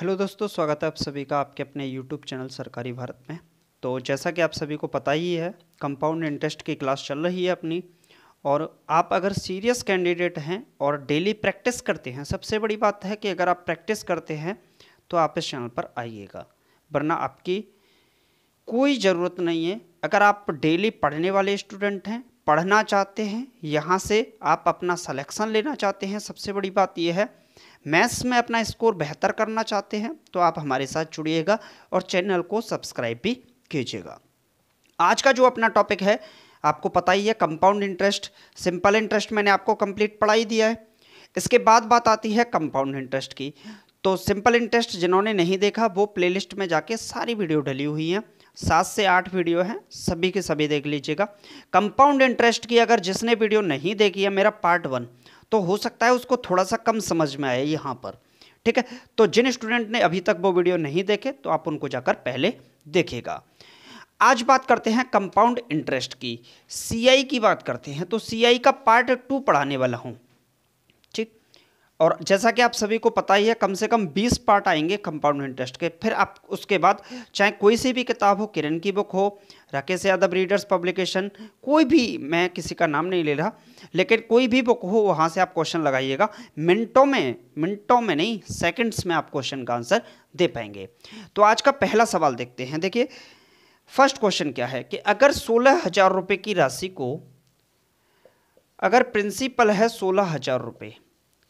hello दोस्तों स्वागत है आप सभी का आपके अपने यूट्यूब चैनल सरकारी भारत में तो जैसा कि आप सभी को पता ही है कंपाउंड इंटरेस्ट की क्लास चल रही है अपनी और आप अगर सीरियस कैंडिडेट हैं और डेली प्रैक्टिस करते हैं सबसे बड़ी बात है कि अगर आप प्रैक्टिस करते हैं तो आप इस चैनल पर आइएगा वरना आपकी कोई ज़रूरत नहीं है अगर आप डेली पढ़ने वाले स्टूडेंट हैं पढ़ना चाहते हैं यहाँ से आप अपना सलेक्शन लेना चाहते हैं सबसे बड़ी बात यह है मैथ्स में अपना स्कोर बेहतर करना चाहते हैं तो आप हमारे साथ जुड़िएगा और चैनल को सब्सक्राइब भी कीजिएगा आज का जो अपना टॉपिक है आपको पता ही है कंपाउंड इंटरेस्ट सिंपल इंटरेस्ट मैंने आपको कंप्लीट पढ़ा ही दिया है इसके बाद बात आती है कंपाउंड इंटरेस्ट की तो सिंपल इंटरेस्ट जिन्होंने नहीं देखा वो प्लेलिस्ट में जाके सारी वीडियो डली हुई हैं सात से आठ वीडियो हैं सभी के सभी देख लीजिएगा कंपाउंड इंटरेस्ट की अगर जिसने वीडियो नहीं देखी है मेरा पार्ट वन तो हो सकता है उसको थोड़ा सा कम समझ में आए यहाँ पर ठीक है तो जिन स्टूडेंट ने अभी तक वो वीडियो नहीं देखे तो आप उनको जाकर पहले देखेगा आज बात करते हैं कंपाउंड इंटरेस्ट की सीआई की बात करते हैं तो सीआई का पार्ट टू पढ़ाने वाला हूं और जैसा कि आप सभी को पता ही है कम से कम 20 पार्ट आएंगे कंपाउंड इंटरेस्ट के फिर आप उसके बाद चाहे कोई सी भी किताब हो किरण की बुक हो राकेश यादव रीडर्स पब्लिकेशन कोई भी मैं किसी का नाम नहीं ले रहा लेकिन कोई भी बुक हो वहाँ से आप क्वेश्चन लगाइएगा मिनटों में मिनटों में नहीं सेकंड्स में आप क्वेश्चन का आंसर दे पाएंगे तो आज का पहला सवाल देखते हैं देखिए फर्स्ट क्वेश्चन क्या है कि अगर सोलह हज़ार रुपये की राशि को अगर प्रिंसिपल है सोलह हज़ार रुपये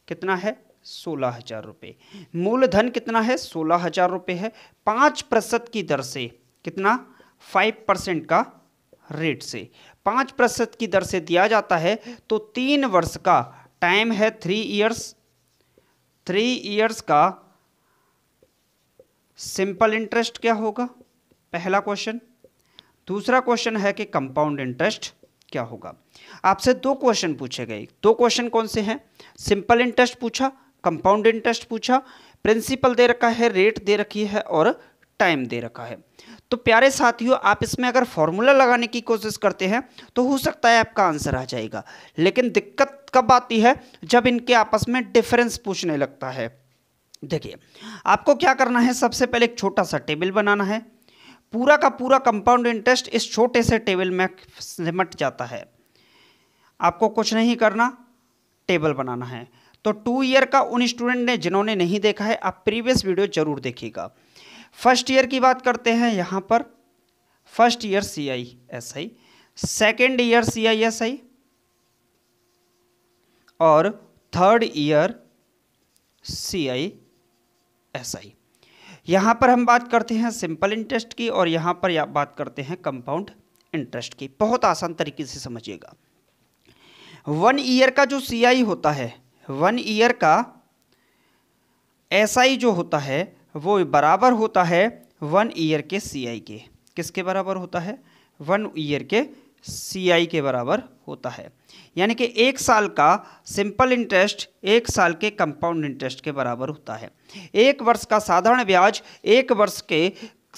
कितना है सोलह हजार रुपये मूलधन कितना है सोलह हजार रुपये है पाँच प्रतिशत की दर से कितना फाइव परसेंट का रेट से पाँच प्रतिशत की दर से दिया जाता है तो तीन वर्ष का टाइम है थ्री ईयर्स थ्री ईयर्स का सिंपल इंटरेस्ट क्या होगा पहला क्वेश्चन दूसरा क्वेश्चन है कि कंपाउंड इंटरेस्ट क्या होगा आपसे दो क्वेश्चन पूछे गए दो क्वेश्चन कौन से हैं सिंपल इंटरेस्ट पूछा कंपाउंड इंटरेस्ट पूछा प्रिंसिपल दे रखा है रेट दे रखी है और टाइम दे रखा है तो प्यारे साथियों आप इसमें अगर फॉर्मूला लगाने की कोशिश करते हैं तो हो सकता है आपका आंसर आ जाएगा लेकिन दिक्कत कब आती है जब इनके आपस में डिफरेंस पूछने लगता है देखिए आपको क्या करना है सबसे पहले एक छोटा सा टेबल बनाना है पूरा का पूरा कंपाउंड इंटरेस्ट इस छोटे से टेबल में सिमट जाता है आपको कुछ नहीं करना टेबल बनाना है तो टू ईयर का उन स्टूडेंट ने जिन्होंने नहीं देखा है आप प्रीवियस वीडियो ज़रूर देखिएगा फर्स्ट ईयर की बात करते हैं यहाँ पर first year C I S I second year C I S I और third year C I S I यहाँ पर हम बात करते हैं सिंपल इंटरेस्ट की और यहाँ पर बात करते हैं कंपाउंड इंटरेस्ट की बहुत आसान तरीके से समझिएगा वन ईयर का जो सीआई होता है वन ईयर का एसआई जो होता है वो बराबर होता है वन ईयर के सीआई के किसके बराबर होता है वन ईयर के सी आई के बराबर होता है यानी कि एक साल का सिंपल इंटरेस्ट एक साल के कंपाउंड इंटरेस्ट के बराबर होता है एक वर्ष का साधारण ब्याज एक वर्ष के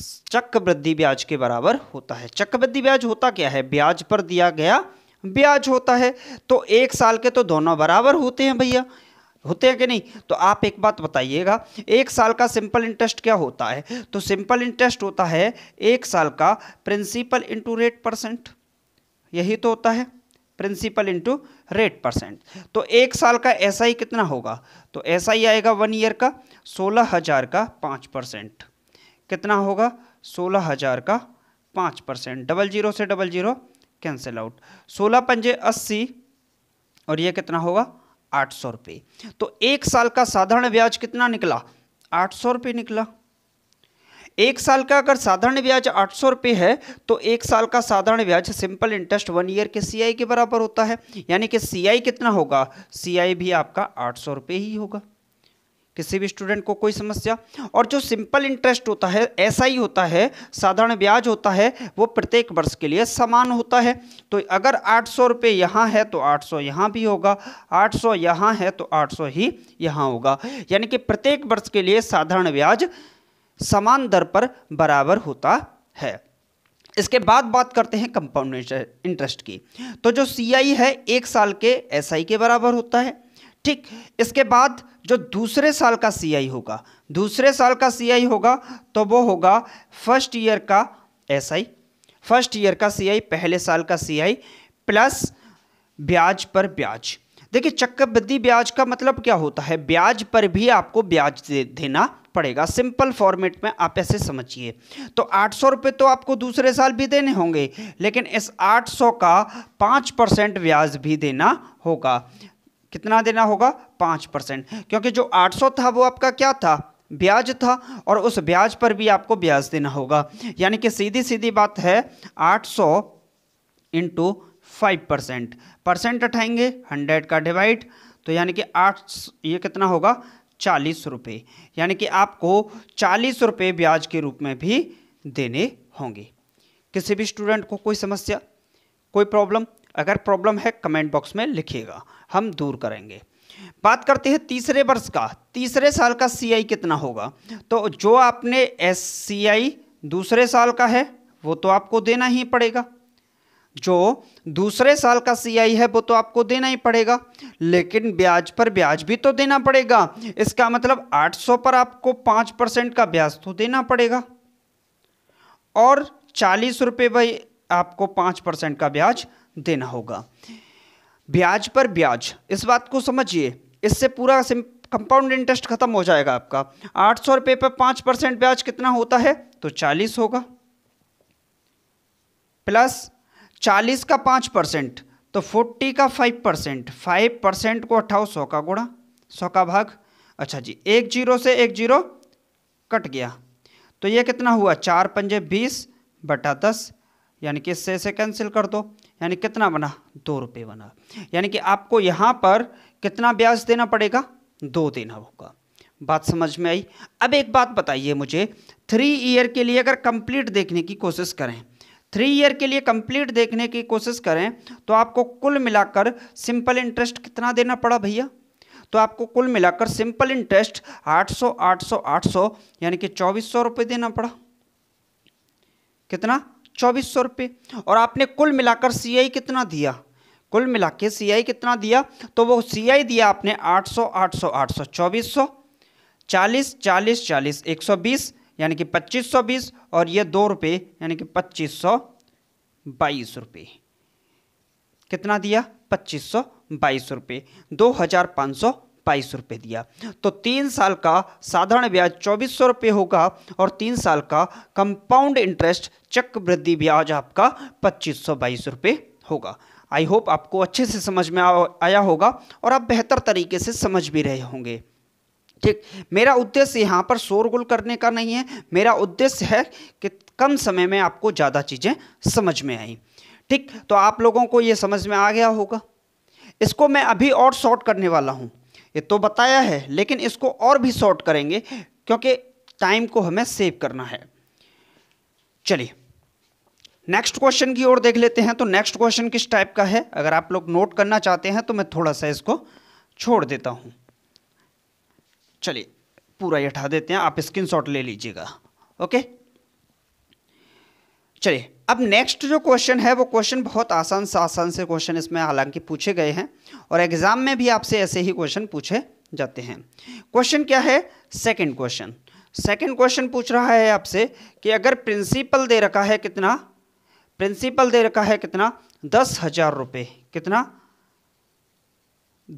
चक्रवृद्धि ब्याज के बराबर होता है चक्रवृद्धि ब्याज होता क्या है ब्याज पर दिया गया ब्याज होता है तो एक साल के तो दोनों बराबर होते हैं भैया होते हैं कि नहीं तो आप एक बात बताइएगा एक साल का सिंपल इंटरेस्ट क्या होता है तो सिंपल इंटरेस्ट होता है एक साल का प्रिंसिपल इंटू रेट परसेंट यही तो होता है प्रिंसिपल इंटू रेट परसेंट तो एक साल का एस SI कितना होगा तो एस SI आएगा वन ईयर का सोलह हज़ार का पाँच परसेंट कितना होगा सोलह हज़ार का पाँच परसेंट डबल जीरो से डबल जीरो कैंसिल आउट सोलह पंजे अस्सी और ये कितना होगा आठ सौ रुपये तो एक साल का साधारण ब्याज कितना निकला आठ सौ रुपये निकला एक साल का अगर साधारण ब्याज आठ सौ रुपये है तो एक साल का साधारण ब्याज सिंपल इंटरेस्ट वन ईयर के सीआई के बराबर होता है यानी कि सीआई कितना होगा सीआई भी आपका आठ सौ रुपये ही होगा किसी भी स्टूडेंट को कोई समस्या और जो सिंपल इंटरेस्ट होता है ऐसा ही होता है साधारण ब्याज होता है वो प्रत्येक वर्ष के लिए समान होता है तो अगर आठ सौ रुपये यहाँ है तो आठ सौ यहाँ भी होगा आठ सौ यहाँ है तो आठ सौ ही यहाँ होगा यानी कि प्रत्येक वर्ष के लिए साधारण ब्याज समान दर पर बराबर होता है इसके बाद बात करते हैं कंपाउंड इंटरेस्ट की तो जो सी आई है एक साल के एस आई के बराबर होता है ठीक इसके बाद जो दूसरे साल का सी आई होगा दूसरे साल का सी आई होगा तो वो होगा फर्स्ट ईयर का एस आई फर्स्ट ईयर का सी आई पहले साल का सी आई प्लस ब्याज पर ब्याज देखिए चक्रवृद्धि ब्याज का मतलब क्या होता है ब्याज पर भी आपको ब्याज दे, देना पड़ेगा सिंपल फॉर्मेट में आप ऐसे समझिए तो आठ सौ रुपये तो आपको दूसरे साल भी देने होंगे लेकिन इस आठ सौ का पाँच परसेंट ब्याज भी देना होगा कितना देना होगा पाँच परसेंट क्योंकि जो आठ सौ था वो आपका क्या था ब्याज था और उस ब्याज पर भी आपको ब्याज देना होगा यानी कि सीधी सीधी बात है आठ सौ इंटू फाइव परसेंट परसेंट उठाएंगे हंड्रेड का डिवाइड तो यानी कि आठ ये कितना होगा चालीस रुपये यानी कि आपको चालीस रुपये ब्याज के रूप में भी देने होंगे किसी भी स्टूडेंट को कोई समस्या कोई प्रॉब्लम अगर प्रॉब्लम है कमेंट बॉक्स में लिखिएगा हम दूर करेंगे बात करते हैं तीसरे वर्ष का तीसरे साल का सी कितना होगा तो जो आपने एस दूसरे साल का है वो तो आपको देना ही पड़ेगा जो दूसरे साल का सीआई है वो तो आपको देना ही पड़ेगा लेकिन ब्याज पर ब्याज भी तो देना पड़ेगा इसका मतलब 800 पर आपको 5 परसेंट का ब्याज तो देना पड़ेगा और चालीस रुपये भाई आपको 5 परसेंट का ब्याज देना होगा ब्याज पर ब्याज इस बात को समझिए इससे पूरा कंपाउंड इंटरेस्ट खत्म हो जाएगा आपका आठ सौ रुपये पर पाँच परसेंट ब्याज कितना होता है तो चालीस होगा प्लस चालीस का पाँच परसेंट तो फोर्टी का फाइव परसेंट फाइव परसेंट को अट्ठाओ सौ का गुणा सौ का भाग अच्छा जी एक जीरो से एक जीरो कट गया तो ये कितना हुआ चार पंजे बीस बटा दस यानी कि इससे इसे कैंसिल कर दो यानी कितना बना दो रुपये बना यानी कि आपको यहाँ पर कितना ब्याज देना पड़ेगा दो देना होगा बात समझ में आई अब एक बात बताइए मुझे थ्री ईयर के लिए अगर कंप्लीट देखने की कोशिश करें थ्री ईयर के लिए कंप्लीट देखने की कोशिश करें तो आपको कुल मिलाकर सिंपल इंटरेस्ट कितना देना पड़ा भैया तो आपको कुल मिलाकर सिंपल इंटरेस्ट 800 800 800 यानी कि चौबीस सौ रुपये देना पड़ा कितना चौबीस सौ रुपये और आपने कुल मिलाकर सीआई कितना दिया कुल मिला के सी कितना दिया तो वो सी दिया आपने 800 800 800 2400 40 40 40 120 यानी कि पच्चीस सौ बीस और ये दो रुपये यानी कि पच्चीस सौ बाईस रुपये कितना दिया पच्चीस सौ बाईस रुपये दो हज़ार पाँच सौ बाईस रुपये दिया तो तीन साल का साधारण ब्याज चौबीस सौ रुपये होगा और तीन साल का कंपाउंड इंटरेस्ट चक्रवृद्धि ब्याज आपका पच्चीस सौ बाईस रुपये होगा आई होप आपको अच्छे से समझ में आया होगा और आप बेहतर तरीके से समझ भी रहे होंगे ठीक मेरा उद्देश्य यहाँ पर शोरगुल करने का नहीं है मेरा उद्देश्य है कि कम समय में आपको ज़्यादा चीज़ें समझ में आई ठीक तो आप लोगों को ये समझ में आ गया होगा इसको मैं अभी और शॉर्ट करने वाला हूँ ये तो बताया है लेकिन इसको और भी शॉर्ट करेंगे क्योंकि टाइम को हमें सेव करना है चलिए नेक्स्ट क्वेश्चन की ओर देख लेते हैं तो नेक्स्ट क्वेश्चन किस टाइप का है अगर आप लोग नोट करना चाहते हैं तो मैं थोड़ा सा इसको छोड़ देता हूँ चलिए पूरा ये हटा देते हैं आप स्क्रीनशॉट ले लीजिएगा ओके चलिए अब नेक्स्ट जो क्वेश्चन है वो क्वेश्चन बहुत आसान से आसान से क्वेश्चन इसमें हालांकि पूछे गए हैं और एग्जाम में भी आपसे ऐसे ही क्वेश्चन पूछे जाते हैं क्वेश्चन क्या है सेकंड क्वेश्चन सेकंड क्वेश्चन पूछ रहा है आपसे कि अगर प्रिंसिपल दे रखा है कितना प्रिंसिपल दे रखा है कितना दस हजार रुपये कितना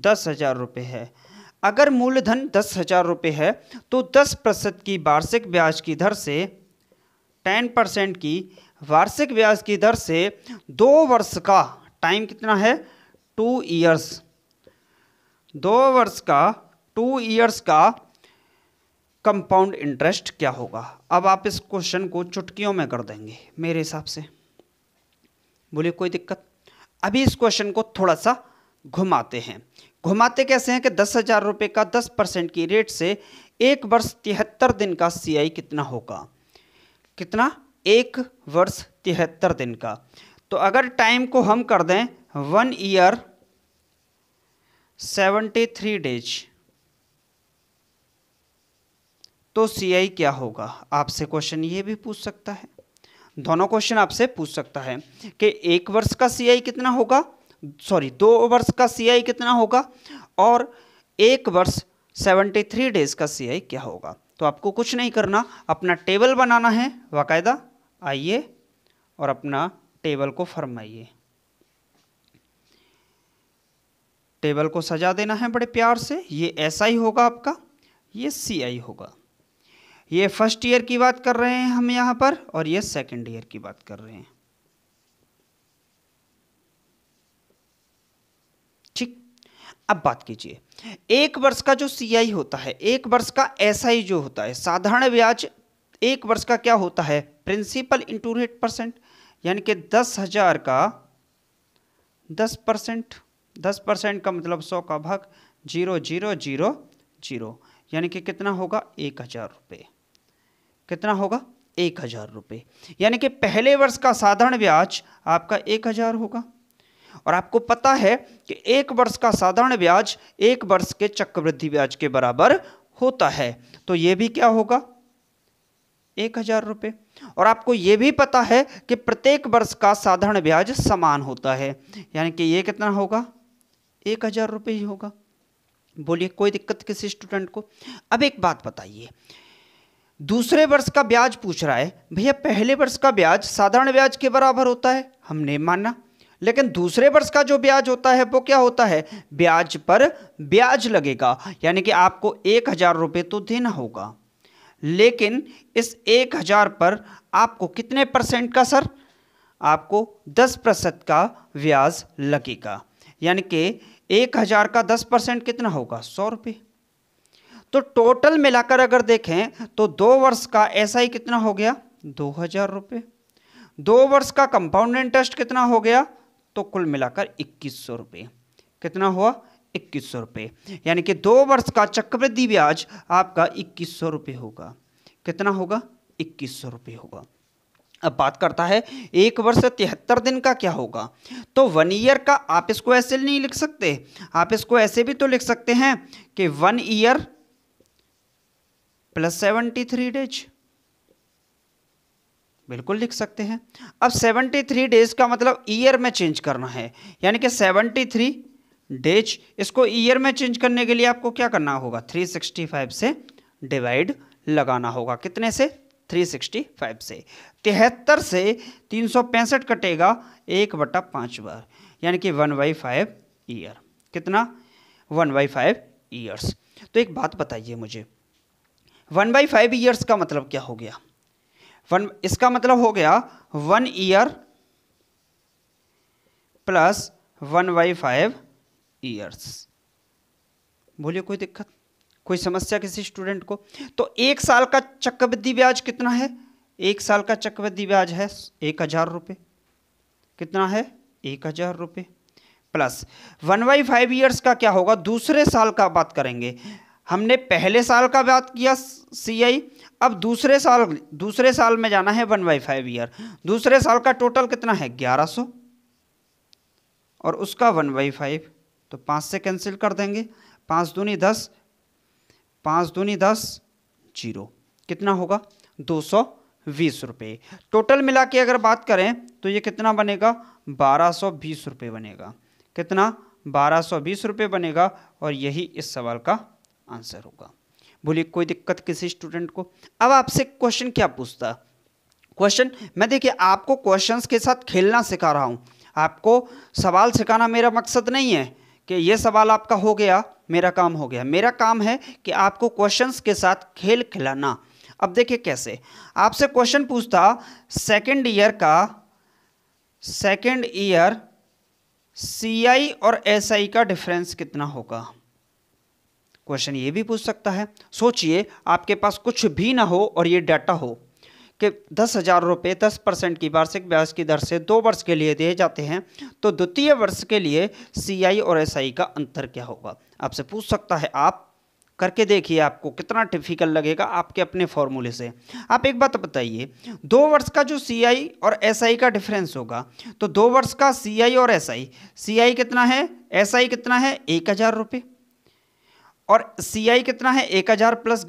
दस हजार रुपये है अगर मूलधन दस हज़ार रुपये है तो दस प्रतिशत की वार्षिक ब्याज की दर से टेन परसेंट की वार्षिक ब्याज की दर से दो वर्ष का टाइम कितना है टू ईयर्स दो वर्ष का टू ईयर्स का कंपाउंड इंटरेस्ट क्या होगा अब आप इस क्वेश्चन को चुटकियों में कर देंगे मेरे हिसाब से बोलिए कोई दिक्कत अभी इस क्वेश्चन को थोड़ा सा घुमाते हैं घुमाते कैसे हैं कि दस हज़ार रुपये का दस परसेंट की रेट से एक वर्ष तिहत्तर दिन का सीआई कितना होगा कितना एक वर्ष तिहत्तर दिन का तो अगर टाइम को हम कर दें one year seventy three days तो सीआई क्या होगा आपसे क्वेश्चन ये भी पूछ सकता है दोनों क्वेश्चन आपसे पूछ सकता है कि एक वर्ष का सीआई कितना होगा सॉरी दो वर्ष का सीआई कितना होगा और एक वर्ष 73 डेज का सीआई क्या होगा तो आपको कुछ नहीं करना अपना टेबल बनाना है बाकायदा आइए और अपना टेबल को फरमाइए टेबल को सजा देना है बड़े प्यार से ये ऐसा ही होगा आपका ये सी आई होगा ये फर्स्ट ईयर की बात कर रहे हैं हम यहाँ पर और ये सेकेंड ईयर की बात कर रहे हैं अब बात कीजिए एक वर्ष का जो सीआई होता है एक वर्ष का एसआई जो होता है साधारण ब्याज एक वर्ष का क्या होता है प्रिंसिपल इंटू रेट परसेंट यानी कि दस हजार का दस परसेंट दस परसेंट का मतलब सौ का भाग जीरो जीरो जीरो जीरो यानी कि कितना होगा एक हजार रुपये कितना होगा एक हजार रुपये यानी कि पहले वर्ष का साधारण ब्याज आपका एक हजार होगा और आपको पता है कि एक वर्ष का साधारण ब्याज एक वर्ष के चक्रवृद्धि ब्याज के बराबर होता है तो ये भी क्या होगा एक हजार रुपये और आपको ये भी पता है कि प्रत्येक वर्ष का साधारण ब्याज समान होता है यानी कि ये कितना होगा एक हजार रुपये ही होगा बोलिए कोई दिक्कत किसी स्टूडेंट को अब एक बात बताइए दूसरे वर्ष का ब्याज पूछ रहा है भैया पहले वर्ष का ब्याज साधारण ब्याज के बराबर होता है हमने माना लेकिन दूसरे वर्ष का जो ब्याज होता है वो क्या होता है ब्याज पर ब्याज लगेगा यानी कि आपको एक हज़ार रुपये तो देना होगा लेकिन इस एक हज़ार पर आपको कितने परसेंट का सर आपको दस प्रतिशत का ब्याज लगेगा यानी कि एक हज़ार का दस परसेंट कितना होगा सौ रुपये तो टोटल मिलाकर अगर देखें तो दो वर्ष का ऐसा ही कितना हो गया दो हज़ार रुपये दो वर्ष का कंपाउंड इंटरेस्ट कितना हो गया तो कुल मिलाकर इक्कीस सौ रुपये कितना हुआ इक्कीस सौ रुपये यानी कि दो वर्ष का चक्रवृद्धि ब्याज आपका इक्कीस सौ रुपये होगा कितना होगा इक्कीस सौ रुपये होगा अब बात करता है एक वर्ष तिहत्तर दिन का क्या होगा तो वन ईयर का आप इसको ऐसे नहीं लिख सकते आप इसको ऐसे भी तो लिख सकते हैं कि one year plus seventy three days बिल्कुल लिख सकते हैं अब 73 डेज का मतलब ईयर में चेंज करना है यानी कि 73 डेज इसको ईयर में चेंज करने के लिए आपको क्या करना होगा 365 से डिवाइड लगाना होगा कितने से 365 से तिहत्तर से तीन कटेगा एक बटा पाँच बार यानी कि वन बाई फाइव ईयर कितना वन बाई फाइव ईयर्स तो एक बात बताइए मुझे वन बाई फाइव ईयर्स का मतलब क्या हो गया वन इसका मतलब हो गया one year plus one by five years बोलिए कोई दिक्कत कोई समस्या किसी स्टूडेंट को तो एक साल का चक्रवृद्धि ब्याज कितना है एक साल का चक्रवृद्धि ब्याज है एक हज़ार रुपये कितना है एक हज़ार रुपये plus one by five years का क्या होगा दूसरे साल का बात करेंगे हमने पहले साल का बात किया सी आई अब दूसरे साल दूसरे साल में जाना है वन बाई फाइव ईयर दूसरे साल का टोटल कितना है ग्यारह सौ और उसका वन बाई फाइव तो पाँच से कैंसिल कर देंगे पाँच दूनी दस पाँच दूनी दस जीरो कितना होगा दो सौ बीस रुपये टोटल मिला के अगर बात करें तो ये कितना बनेगा बारह सौ बीस रुपये बनेगा कितना बारह सौ बीस रुपये बनेगा और यही इस सवाल का आंसर होगा बोलिए कोई दिक्कत किसी स्टूडेंट को अब आपसे क्वेश्चन क्या पूछता क्वेश्चन मैं देखिए आपको क्वेश्चंस के साथ खेलना सिखा रहा हूँ आपको सवाल सिखाना मेरा मकसद नहीं है कि ये सवाल आपका हो गया मेरा काम हो गया मेरा काम है कि आपको क्वेश्चंस के साथ खेल खिलाना अब देखिए कैसे आपसे क्वेश्चन पूछता सेकंड ईयर का सेकंड ईयर सीआई और एसआई का डिफरेंस कितना होगा क्वेश्चन ये भी पूछ सकता है सोचिए आपके पास कुछ भी ना हो और ये डाटा हो कि दस हज़ार रुपये दस परसेंट की वार्षिक ब्याज की दर से दो वर्ष के लिए दिए जाते हैं तो द्वितीय वर्ष के लिए सीआई और एसआई का अंतर क्या होगा आपसे पूछ सकता है आप करके देखिए आपको कितना डिफिकल्ट लगेगा आपके अपने फॉर्मूले से आप एक बात बताइए दो वर्ष का जो सी आई और एस आई का डिफरेंस होगा तो दो वर्ष का सी आई और एस आई सी आई कितना है एस आई कितना है एक हज़ार रुपये और सी आई कितना है एक हज़ार प्लस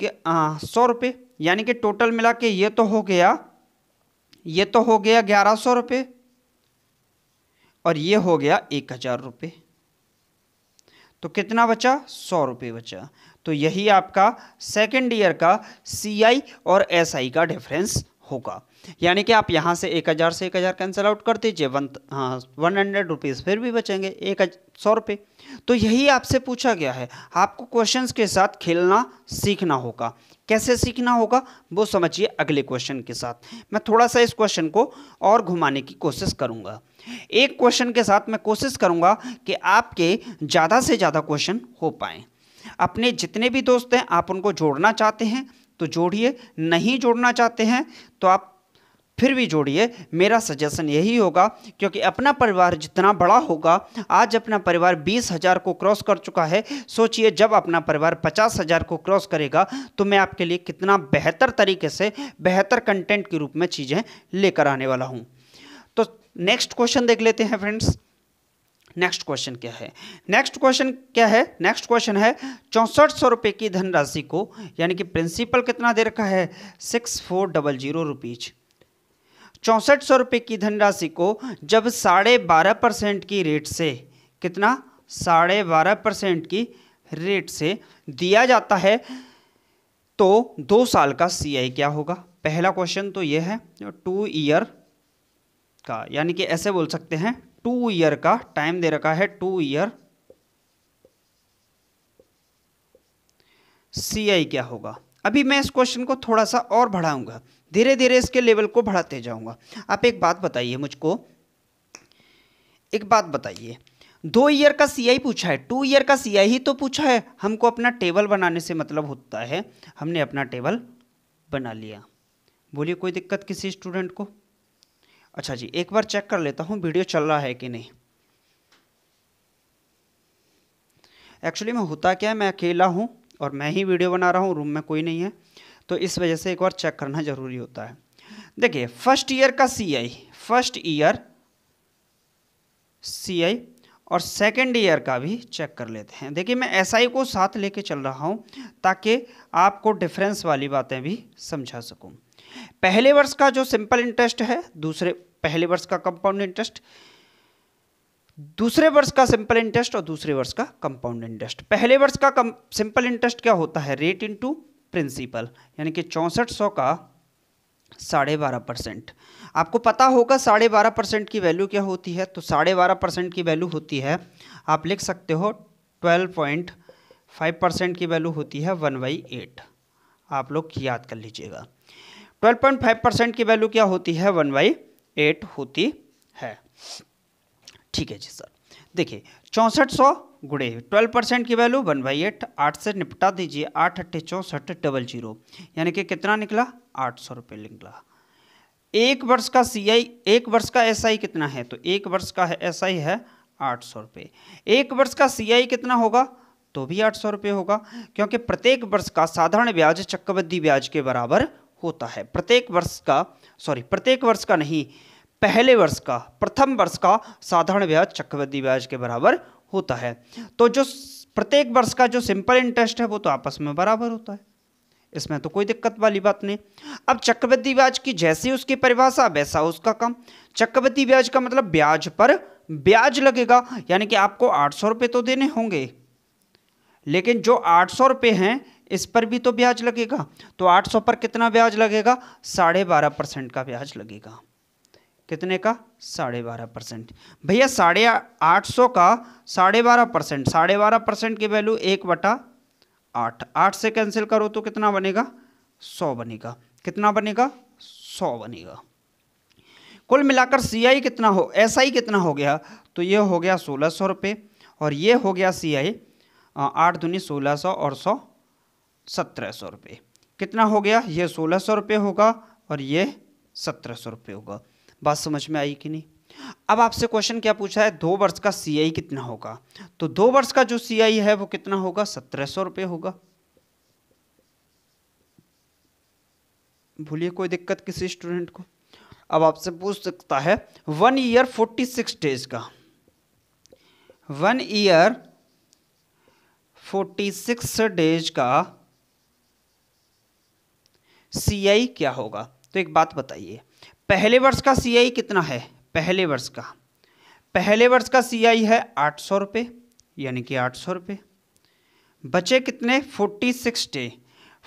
सौ रुपये यानी कि टोटल मिला के ये तो हो गया ये तो हो गया ग्यारह सौ रुपये और ये हो गया एक हज़ार रुपये तो कितना बचा सौ रुपये बचा तो यही आपका सेकेंड ईयर का सी आई और एस आई का डिफरेंस होगा यानी कि आप यहाँ से एक हज़ार से एक हज़ार कैंसिल आउट कर दीजिए वन हाँ वन हंड्रेड रुपीज़ फिर भी बचेंगे एक सौ रुपये तो यही आपसे पूछा गया है आपको क्वेश्चन के साथ खेलना सीखना होगा कैसे सीखना होगा वो समझिए अगले क्वेश्चन के साथ मैं थोड़ा सा इस क्वेश्चन को और घुमाने की कोशिश करूँगा एक क्वेश्चन के साथ मैं कोशिश करूँगा कि आपके ज़्यादा से ज़्यादा क्वेश्चन हो पाएँ अपने जितने भी दोस्त हैं आप उनको जोड़ना चाहते हैं तो जोड़िए नहीं जोड़ना चाहते हैं तो आप फिर भी जोड़िए मेरा सजेशन यही होगा क्योंकि अपना परिवार जितना बड़ा होगा आज अपना परिवार बीस हज़ार को क्रॉस कर चुका है सोचिए जब अपना परिवार पचास हज़ार को क्रॉस करेगा तो मैं आपके लिए कितना बेहतर तरीके से बेहतर कंटेंट के रूप में चीज़ें लेकर आने वाला हूँ तो नेक्स्ट क्वेश्चन देख लेते हैं फ्रेंड्स नेक्स्ट क्वेश्चन क्या है नेक्स्ट क्वेश्चन क्या है नेक्स्ट क्वेश्चन है चौंसठ सौ रुपये की धनराशि को यानी कि प्रिंसिपल कितना दे रखा है six four double zero rupees चौंसठ सौ रुपये की धनराशि को जब साढ़े बारह परसेंट की रेट से कितना साढ़े बारह परसेंट की रेट से दिया जाता है तो दो साल का सी क्या होगा पहला क्वेश्चन तो ये है टू ईयर का यानी कि ऐसे बोल सकते हैं टू ईयर का टाइम दे रखा है टू ईयर सी आई क्या होगा अभी मैं इस क्वेश्चन को थोड़ा सा और बढ़ाऊंगा धीरे धीरे इसके लेवल को बढ़ाते जाऊंगा आप एक बात बताइए मुझको एक बात बताइए दो ईयर का सीआई पूछा है टू ईयर का सीआई ही तो पूछा है हमको अपना टेबल बनाने से मतलब होता है हमने अपना टेबल बना लिया बोलिए कोई दिक्कत किसी स्टूडेंट को अच्छा जी एक बार चेक कर लेता हूँ वीडियो चल रहा है कि नहीं एक्चुअली में होता क्या है मैं अकेला हूँ और मैं ही वीडियो बना रहा हूँ रूम में कोई नहीं है तो इस वजह से एक बार चेक करना ज़रूरी होता है देखिए फर्स्ट ईयर का C I first year C आई और सेकेंड ईयर का भी चेक कर लेते हैं देखिए मैं एस SI को साथ लेके चल रहा हूँ ताकि आपको डिफरेंस वाली बातें भी समझा सकूँ पहले वर्ष का जो सिंपल इंटरेस्ट है दूसरे पहले वर्ष का कंपाउंड इंटरेस्ट दूसरे वर्ष का सिंपल इंटरेस्ट और दूसरे वर्ष का कंपाउंड इंटरेस्ट पहले वर्ष का सिंपल इंटरेस्ट क्या होता है रेट इनटू प्रिंसिपल यानी कि चौंसठ सौ का साढ़े बारह परसेंट आपको पता होगा साढ़े बारह परसेंट की वैल्यू क्या होती है तो साढ़े बारह परसेंट की वैल्यू होती है आप लिख सकते हो ट्वेल्व पॉइंट फाइव परसेंट की वैल्यू होती है वन बाई एट आप लोग याद कर लीजिएगा ट्वेल्व पॉइंट फाइव परसेंट की वैल्यू क्या होती है वन बाई एट होती है ठीक है जी सर देखिए चौंसठ सौ गुड़े ट्वेल्व परसेंट की वैल्यू वन बाई एट आठ से निपटा दीजिए आठ अट्ठे चौंसठ डबल जीरो यानी कि कितना निकला आठ सौ रुपये निकला एक वर्ष का सी आई एक वर्ष का एस आई कितना है तो एक वर्ष का एस आई है आठ सौ रुपये एक वर्ष का सी आई कितना होगा तो भी आठ सौ रुपये होगा क्योंकि प्रत्येक वर्ष का साधारण ब्याज चक्रवृद्धि ब्याज के बराबर होता है प्रत्येक वर्ष का सॉरी प्रत्येक वर्ष का नहीं पहले वर्ष का प्रथम वर्ष का साधारण ब्याज चक्रवृद्धि ब्याज के बराबर होता है तो जो प्रत्येक वर्ष का जो सिंपल इंटरेस्ट है वो तो आपस में बराबर होता है इसमें तो कोई दिक्कत वाली बात नहीं अब चक्रवृद्धि ब्याज की जैसी उसकी परिभाषा वैसा उसका काम चक्रवृद्धि ब्याज का मतलब ब्याज पर ब्याज लगेगा यानी कि आपको आठ सौ रुपये तो देने होंगे लेकिन जो आठ सौ रुपये हैं इस पर भी तो ब्याज लगेगा तो 800 पर कितना ब्याज लगेगा साढ़े बारह परसेंट का ब्याज लगेगा कितने का साढ़े बारह परसेंट भैया साढ़े आठ सौ का साढ़े बारह परसेंट साढ़े बारह परसेंट की वैल्यू एक बटा आठ आठ से कैंसिल करो तो कितना बनेगा सौ बनेगा कितना बनेगा सौ बनेगा कुल मिलाकर सी आई कितना हो एस आई कितना हो गया तो ये हो गया सोलह सौ रुपये और ये हो गया सी आई आठ दूनी सोलह सौ और सौ सत्रह सौ रुपये कितना हो गया ये सोलह सौ रुपये होगा और ये सत्रह सौ रुपये होगा बात समझ में आई कि नहीं अब आपसे क्वेश्चन क्या पूछा है दो वर्ष का सीआई कितना होगा तो दो वर्ष का जो सीआई है वो कितना होगा सत्रह सौ रुपये होगा भूलिए कोई दिक्कत किसी स्टूडेंट को अब आपसे पूछ सकता है one year forty six days का one year forty six days का सी क्या होगा तो एक बात बताइए पहले वर्ष का सी कितना है पहले वर्ष का पहले वर्ष का सी है आठ सौ रुपये यानी कि आठ सौ रुपये बचे कितने forty six day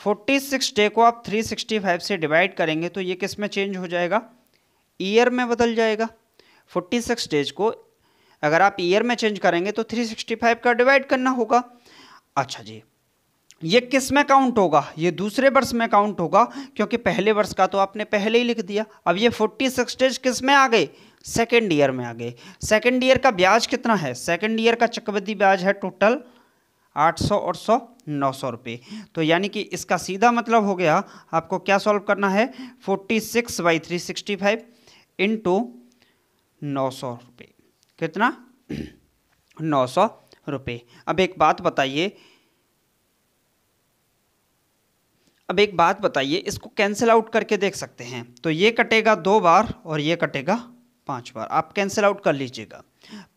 forty six day को आप थ्री सिक्सटी फाइव से डिवाइड करेंगे तो ये किस में चेंज हो जाएगा ईयर में बदल जाएगा फोर्टी सिक्स डेज को अगर आप ईयर में चेंज करेंगे तो थ्री सिक्सटी फाइव का डिवाइड करना होगा अच्छा जी ये किस में काउंट होगा ये दूसरे वर्ष में काउंट होगा क्योंकि पहले वर्ष का तो आपने पहले ही लिख दिया अब ये फोर्टी सिक्सटेज किस में आ गए सेकेंड ईयर में आ गए सेकेंड ईयर का ब्याज कितना है सेकेंड ईयर का चक्रवृद्धि ब्याज है टोटल आठ सौ और सौ नौ सौ रुपये तो यानी कि इसका सीधा मतलब हो गया आपको क्या सॉल्व करना है forty six by three sixty five into नौ सौ रुपये कितना नौ सौ रुपये अब एक बात बताइए अब एक बात बताइए इसको कैंसिल आउट करके देख सकते हैं तो ये कटेगा दो बार और ये कटेगा पाँच बार आप कैंसिल आउट कर लीजिएगा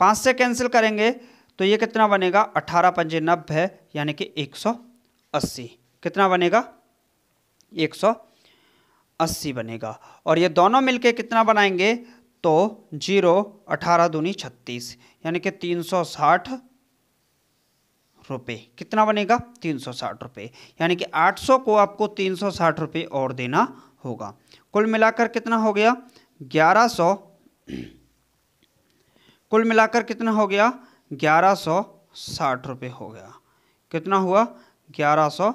पाँच से कैंसिल करेंगे तो ये कितना बनेगा अठारह पंजे नब्बे यानी कि एक सौ अस्सी कितना बनेगा एक सौ अस्सी बनेगा और ये दोनों मिलके कितना बनाएंगे तो जीरो अठारह दूनी छत्तीस यानी कि तीन सौ साठ रुपये कितना बनेगा तीन सौ साठ रुपये यानी कि आठ सौ को आपको तीन सौ साठ रुपये और देना होगा कुल मिलाकर कितना हो गया ग्यारह सौ कुल मिलाकर कितना हो गया ग्यारह सौ साठ रुपये हो गया कितना हुआ ग्यारह सौ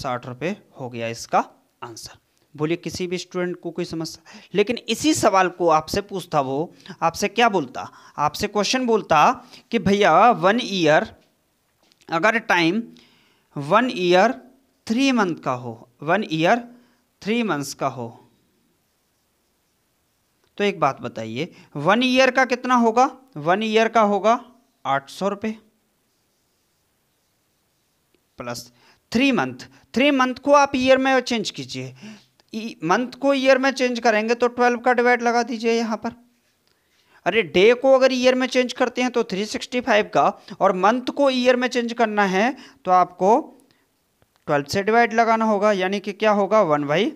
साठ रुपये हो गया इसका आंसर बोलिए किसी भी स्टूडेंट को कोई समस्या लेकिन इसी सवाल को आपसे पूछता वो आपसे क्या बोलता आपसे क्वेश्चन बोलता कि भैया वन ईयर अगर time one year three month का हो वन ईयर थ्री मंथ्स का हो तो एक बात बताइए वन ईयर का कितना होगा वन ईयर का होगा आठ सौ रुपये plus three month three month को आप ईयर में चेंज कीजिए मंथ e, को ईयर में चेंज करेंगे तो ट्वेल्व का डिवाइड लगा दीजिए यहाँ पर अरे डे को अगर ईयर में चेंज करते हैं तो 365 का और मंथ को ईयर में चेंज करना है तो आपको 12 से डिवाइड लगाना होगा यानी कि क्या होगा वन बाई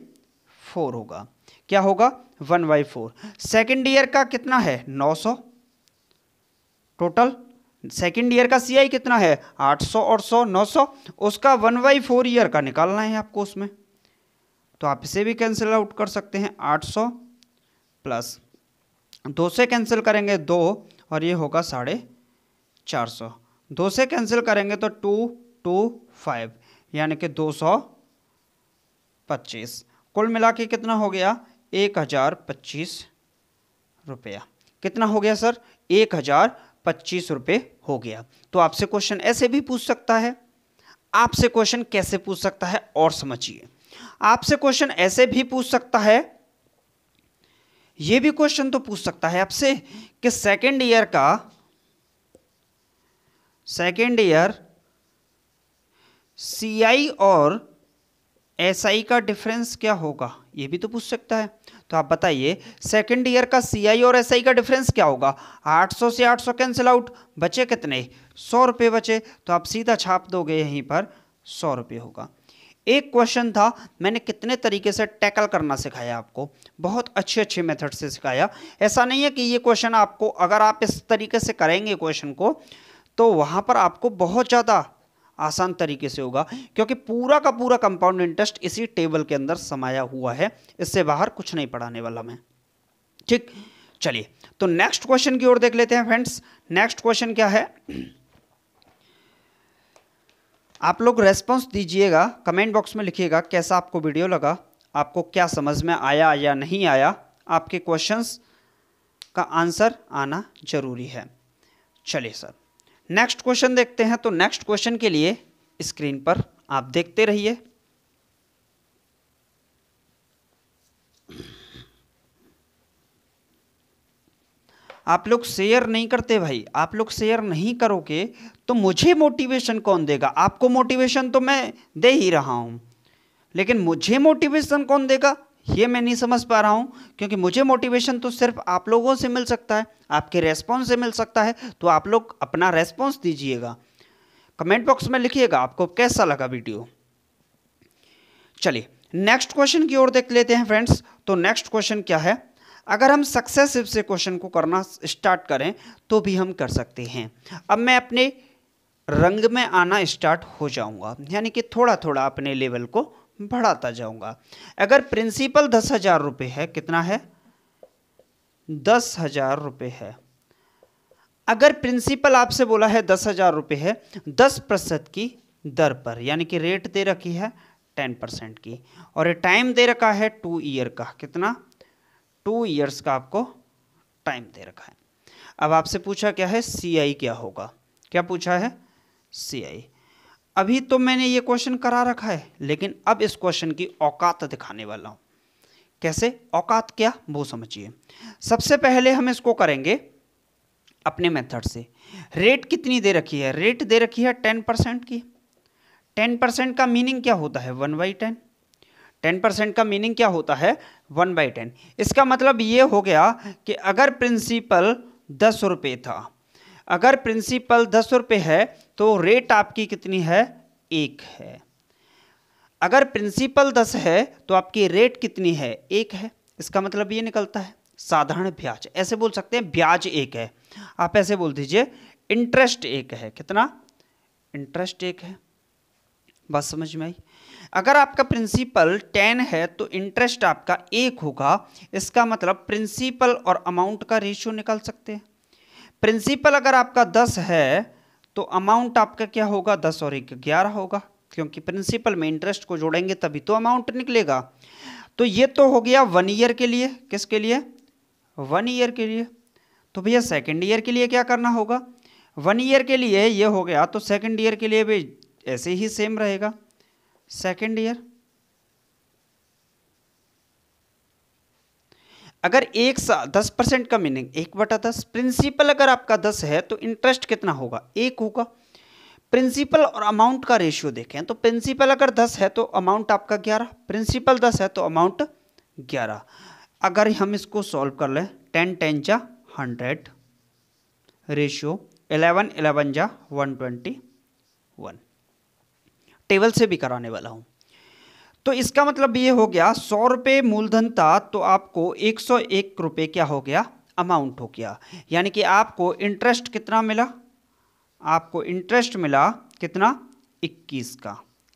फोर होगा क्या होगा one by four second year का कितना है 900 टोटल सेकेंड ईयर का सीआई कितना है 800 और 100 900 उसका वन बाई फोर ईयर का निकालना है आपको उसमें तो आप इसे भी कैंसिल आउट कर सकते हैं आठ प्लस दो से कैंसिल करेंगे दो और ये होगा साढ़े चार सौ दो से कैंसिल करेंगे तो टू टू फाइव यानी कि दो सौ पच्चीस कुल मिला के कितना हो गया एक हज़ार पच्चीस रुपया कितना हो गया सर एक हज़ार पच्चीस रुपये हो गया तो आपसे क्वेश्चन ऐसे भी पूछ सकता है आपसे क्वेश्चन कैसे पूछ सकता है और समझिए आपसे क्वेश्चन ऐसे भी पूछ सकता है ये भी क्वेश्चन तो पूछ सकता है आपसे कि सेकेंड ईयर का सेकेंड ईयर सीआई और एसआई का डिफरेंस क्या होगा ये भी तो पूछ सकता है तो आप बताइए सेकेंड ईयर का सीआई और एसआई का डिफरेंस क्या होगा 800 से 800 कैंसिल आउट बचे कितने सौ रुपये बचे तो आप सीधा छाप दोगे यहीं पर सौ रुपये होगा एक क्वेश्चन था मैंने कितने तरीके से टैकल करना सिखाया आपको बहुत अच्छे अच्छे मेथड से सिखाया ऐसा नहीं है कि ये क्वेश्चन आपको अगर आप इस तरीके से करेंगे क्वेश्चन को तो वहाँ पर आपको बहुत ज़्यादा आसान तरीके से होगा क्योंकि पूरा का पूरा कंपाउंड इंटरेस्ट इसी टेबल के अंदर समाया हुआ है इससे बाहर कुछ नहीं पढ़ाने वाला मैं ठीक चलिए तो नेक्स्ट क्वेश्चन की ओर देख लेते हैं फ्रेंड्स नेक्स्ट क्वेश्चन क्या है आप लोग रेस्पॉन्स दीजिएगा कमेंट बॉक्स में लिखिएगा कैसा आपको वीडियो लगा आपको क्या समझ में आया या नहीं आया आपके क्वेश्चंस का आंसर आना जरूरी है चलिए सर नेक्स्ट क्वेश्चन देखते हैं तो नेक्स्ट क्वेश्चन के लिए स्क्रीन पर आप देखते रहिए आप लोग शेयर नहीं करते भाई आप लोग शेयर नहीं करोगे तो मुझे मोटिवेशन कौन देगा आपको मोटिवेशन तो मैं दे ही रहा हूँ लेकिन मुझे मोटिवेशन कौन देगा ये मैं नहीं समझ पा रहा हूँ क्योंकि मुझे मोटिवेशन तो सिर्फ आप लोगों से मिल सकता है आपके रेस्पॉन्स से मिल सकता है तो आप लोग अपना रेस्पॉन्स दीजिएगा कमेंट बॉक्स में लिखिएगा आपको कैसा लगा वीडियो चलिए नेक्स्ट क्वेश्चन की ओर देख लेते हैं फ्रेंड्स तो नेक्स्ट क्वेश्चन क्या है अगर हम सक्सेसिव से क्वेश्चन को करना स्टार्ट करें तो भी हम कर सकते हैं अब मैं अपने रंग में आना स्टार्ट हो जाऊंगा यानी कि थोड़ा थोड़ा अपने लेवल को बढ़ाता जाऊंगा अगर प्रिंसिपल दस हज़ार रुपये है कितना है दस हज़ार रुपये है अगर प्रिंसिपल आपसे बोला है दस हज़ार रुपये है दस प्रतिशत की दर पर यानी कि रेट दे रखी है टेन परसेंट की और टाइम दे रखा है टू ईयर का कितना टू ईयर्स का आपको टाइम दे रखा है अब आपसे पूछा क्या है सी आई क्या होगा क्या पूछा है सी आई अभी तो मैंने ये क्वेश्चन करा रखा है लेकिन अब इस क्वेश्चन की औकात दिखाने वाला हूँ कैसे औकात क्या वो समझिए सबसे पहले हम इसको करेंगे अपने मेथड से रेट कितनी दे रखी है रेट दे रखी है टेन परसेंट की टेन परसेंट का मीनिंग क्या होता है one by ten ten percent का मीनिंग क्या होता है वन बाई टेन इसका मतलब ये हो गया कि अगर प्रिंसिपल दस रुपये था अगर प्रिंसिपल दस रुपये है तो रेट आपकी कितनी है एक है अगर प्रिंसिपल दस है तो आपकी रेट कितनी है एक है इसका मतलब ये निकलता है साधारण ब्याज ऐसे बोल सकते हैं ब्याज एक है आप ऐसे बोल दीजिए इंटरेस्ट एक है कितना इंटरेस्ट एक है बस समझ में आई अगर आपका प्रिंसिपल टेन है तो इंटरेस्ट आपका एक होगा इसका मतलब प्रिंसिपल और अमाउंट का रेशियो निकाल सकते हैं प्रिंसिपल अगर आपका दस है तो अमाउंट आपका क्या होगा दस और एक ग्यारह होगा क्योंकि प्रिंसिपल में इंटरेस्ट को जोड़ेंगे तभी तो अमाउंट निकलेगा तो ये तो हो गया वन ईयर के लिए किसके लिए वन ईयर के लिए तो भैया सेकेंड ईयर के लिए क्या करना होगा वन ईयर के लिए ये हो गया तो सेकेंड ईयर के लिए भी ऐसे ही सेम रहेगा सेकेंड ईयर अगर एक साल दस परसेंट का मीनिंग एक बटा दस प्रिंसिपल अगर आपका दस है तो इंटरेस्ट कितना होगा एक होगा प्रिंसिपल और अमाउंट का रेशियो देखें तो प्रिंसिपल अगर दस है तो अमाउंट आपका ग्यारह प्रिंसिपल दस है तो अमाउंट ग्यारह अगर हम इसको सॉल्व कर लें टेन टेन जा हंड्रेड रेशियो एलेवन एलेवन जा वन ट्वेंटी वन टेबल से भी कराने वाला हूँ तो इसका मतलब ये हो गया सौ रुपये मूलधन था तो आपको एक सौ एक रुपये क्या हो गया अमाउंट हो गया यानी कि आपको इंटरेस्ट कितना मिला आपको इंटरेस्ट मिला कितना 21 का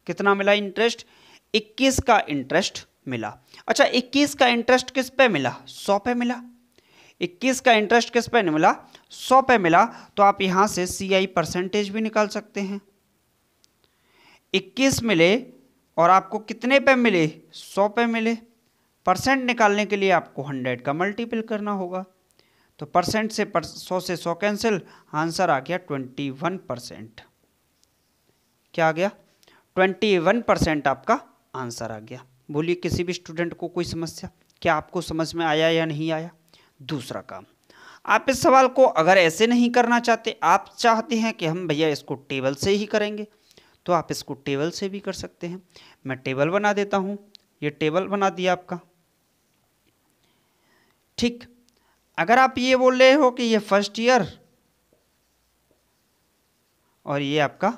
कितना मिला इंटरेस्ट 21 का इंटरेस्ट मिला अच्छा 21 का इंटरेस्ट किस पे मिला 100 पे मिला 21 का इंटरेस्ट किस पे मिला 100 पे मिला तो आप यहाँ से सी आई परसेंटेज भी निकाल सकते हैं 21 मिले और आपको कितने पे मिले 100 पे मिले परसेंट निकालने के लिए आपको 100 का मल्टीपल करना होगा तो परसेंट से पर, 100 से 100 कैंसिल आंसर आ गया 21 परसेंट क्या आ गया 21 परसेंट आपका आंसर आ गया बोलिए किसी भी स्टूडेंट को कोई समस्या क्या आपको समझ में आया या नहीं आया दूसरा काम आप इस सवाल को अगर ऐसे नहीं करना चाहते आप चाहते हैं कि हम भैया इसको टेबल से ही करेंगे तो आप इसको टेबल से भी कर सकते हैं मैं टेबल बना देता हूँ ये टेबल बना दिया आपका ठीक अगर आप ये बोल रहे हो कि ये फर्स्ट ईयर और ये आपका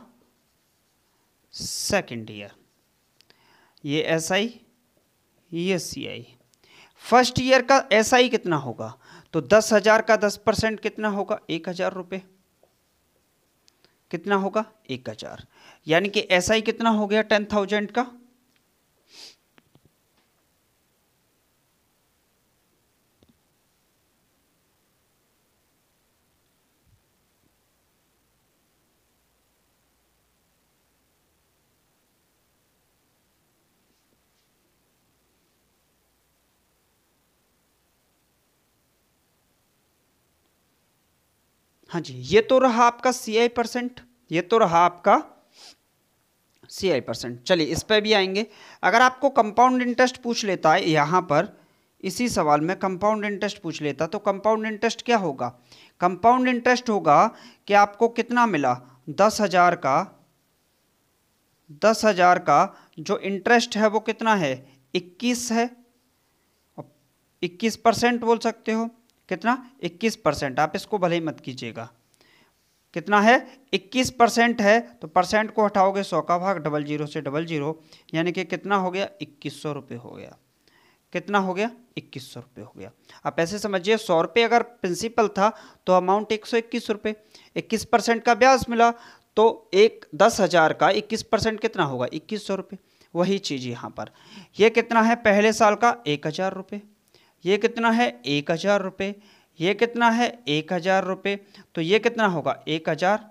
सेकंड ईयर ये एस आई ये सी आई फर्स्ट ईयर का एस आई कितना होगा तो दस हज़ार का दस परसेंट कितना होगा एक हज़ार रुपये कितना होगा एक हज़ार यानी कि एस SI कितना हो गया टेन थाउजेंड का हाँ जी ये तो रहा आपका सी आई परसेंट ये तो रहा आपका सी आई परसेंट चलिए इस पर भी आएंगे अगर आपको कंपाउंड इंटरेस्ट पूछ लेता है यहाँ पर इसी सवाल में कंपाउंड इंटरेस्ट पूछ लेता तो कंपाउंड इंटरेस्ट क्या होगा कंपाउंड इंटरेस्ट होगा कि आपको कितना मिला दस हज़ार का दस हज़ार का जो इंटरेस्ट है वो कितना है इक्कीस है इक्कीस परसेंट बोल सकते हो कितना इक्कीस परसेंट आप इसको भले ही मत कीजिएगा कितना है 21 परसेंट है तो परसेंट को हटाओगे सौ का भाग डबल जीरो से डबल जीरो यानी कि कितना हो गया इक्कीस सौ रुपये हो गया कितना हो गया इक्कीस सौ रुपये हो गया आप ऐसे समझिए सौ रुपये अगर प्रिंसिपल था तो अमाउंट एक सौ इक्कीस रुपये इक्कीस परसेंट का ब्याज मिला तो एक दस हज़ार का इक्कीस परसेंट कितना होगा इक्कीस सौ रुपये वही चीज़ यहाँ पर यह कितना है पहले साल का एक हज़ार रुपये ये कितना है एक हज़ार रुपये ये कितना है एक हज़ार रुपये तो ये कितना होगा एक हज़ार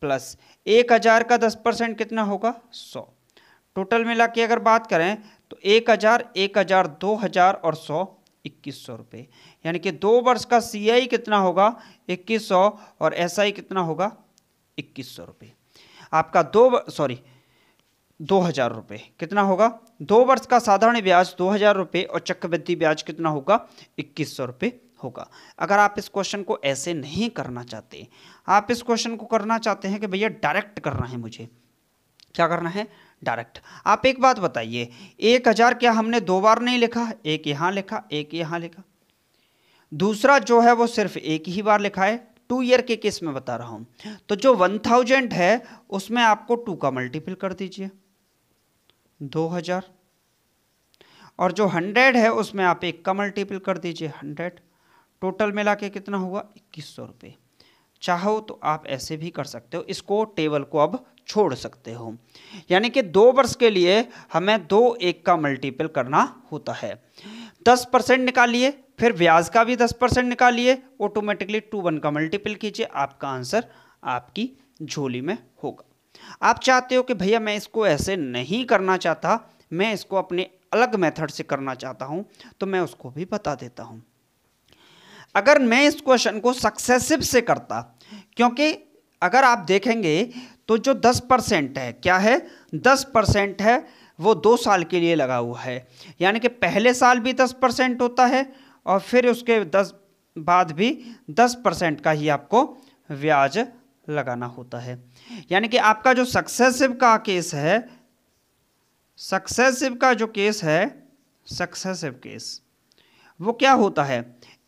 प्लस एक हज़ार का दस परसेंट कितना होगा सौ टोटल मिला के अगर बात करें तो एक हज़ार एक हज़ार दो हज़ार और सौ इक्कीस सौ रुपये यानी कि दो वर्ष का सीआई कितना होगा इक्कीस सौ और एसआई कितना होगा इक्कीस सौ रुपये आपका दो सॉरी दो हज़ार रुपये कितना होगा दो वर्ष का साधारण ब्याज दो हज़ार रुपये और चक्रवृद्धि ब्याज कितना होगा इक्कीस सौ रुपये होगा अगर आप इस क्वेश्चन को ऐसे नहीं करना चाहते आप इस क्वेश्चन को करना चाहते हैं कि भैया डायरेक्ट करना है मुझे क्या करना है डायरेक्ट आप एक बात बताइए एक हज़ार क्या हमने दो बार नहीं लिखा एक यहां लिखा एक यहां लिखा दूसरा जो है वो सिर्फ एक ही बार लिखा है टू ईयर के केस में बता रहा हूं तो जो वन थाउजेंड है उसमें आपको टू का मल्टीपल कर दीजिए दो हज़ार और जो हंड्रेड है उसमें आप एक का मल्टीपल कर दीजिए हंड्रेड टोटल मिला के कितना हुआ इक्कीस सौ रुपये चाहो तो आप ऐसे भी कर सकते हो इसको टेबल को अब छोड़ सकते हो यानी कि दो वर्ष के लिए हमें दो एक का मल्टीपल करना होता है दस परसेंट निकालिए फिर ब्याज का भी दस परसेंट निकालिए ऑटोमेटिकली टू वन का मल्टीपल कीजिए आपका आंसर आपकी झोली में होगा आप चाहते हो कि भैया मैं इसको ऐसे नहीं करना चाहता मैं इसको अपने अलग मेथड से करना चाहता हूँ तो मैं उसको भी बता देता हूँ अगर मैं इस क्वेश्चन को सक्सेसिव से करता क्योंकि अगर आप देखेंगे तो जो दस परसेंट है क्या है दस परसेंट है वो दो साल के लिए लगा हुआ है यानी कि पहले साल भी दस परसेंट होता है और फिर उसके दस बाद भी दस परसेंट का ही आपको ब्याज लगाना होता है यानी कि आपका जो सक्सेसिव का केस है सक्सेसिव का जो केस है सक्सेसिव केस वो क्या होता है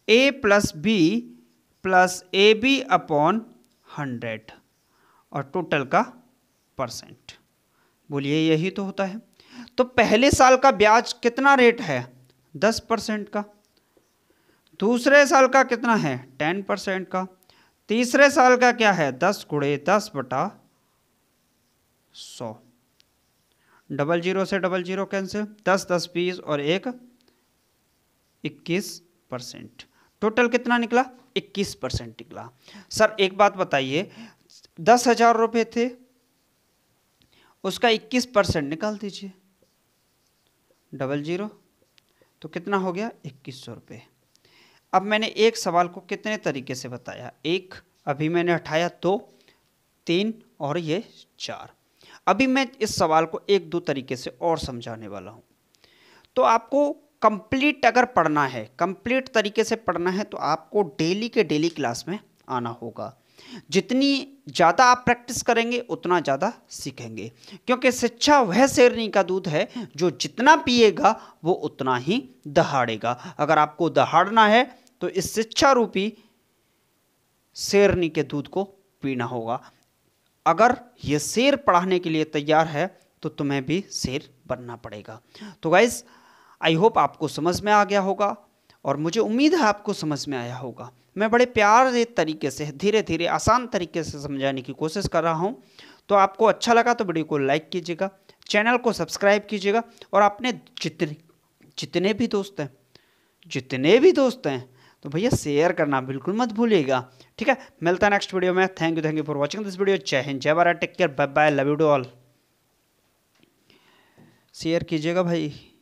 A plus B plus A B upon hundred और टोटल का परसेंट बोलिए यही तो होता है तो पहले साल का ब्याज कितना रेट है दस परसेंट का दूसरे साल का कितना है टेन परसेंट का तीसरे साल का क्या है दस गुड़े दस बटा सौ डबल जीरो से डबल जीरो कैंसिल दस दस बीस और एक इक्कीस परसेंट टोटल कितना निकला 21 परसेंट निकला सर एक बात बताइए दस हजार रुपये थे उसका 21 परसेंट निकाल दीजिए डबल जीरो तो कितना हो गया इक्कीस सौ रुपये अब मैंने एक सवाल को कितने तरीके से बताया एक अभी मैंने हटाया दो तीन और ये चार अभी मैं इस सवाल को एक दो तरीके से और समझाने वाला हूँ तो आपको कंप्लीट अगर पढ़ना है कंप्लीट तरीके से पढ़ना है तो आपको डेली के डेली क्लास में आना होगा जितनी ज़्यादा आप प्रैक्टिस करेंगे उतना ज़्यादा सीखेंगे क्योंकि शिक्षा वह शेरनी का दूध है जो जितना पिएगा वो उतना ही दहाड़ेगा अगर आपको दहाड़ना है तो इस शिक्षा रूपी शेरनी के दूध को पीना होगा अगर ये शेर पढ़ाने के लिए तैयार है तो तुम्हें भी शेर बनना पड़ेगा तो गाइज़ आई होप आपको समझ में आ गया होगा और मुझे उम्मीद है आपको समझ में आया होगा मैं बड़े प्यार तरीके से धीरे धीरे आसान तरीके से समझाने की कोशिश कर रहा हूँ तो आपको अच्छा लगा तो वीडियो को लाइक कीजिएगा चैनल को सब्सक्राइब कीजिएगा और अपने जितने जितने भी दोस्त हैं जितने भी दोस्त हैं तो भैया शेयर करना बिल्कुल मत भूलिएगा ठीक है मिलता है नेक्स्ट वीडियो में thank you thank you for watching this video जय हिंद जय Bharat take care bye bye love you do all share कीजिएगा भाई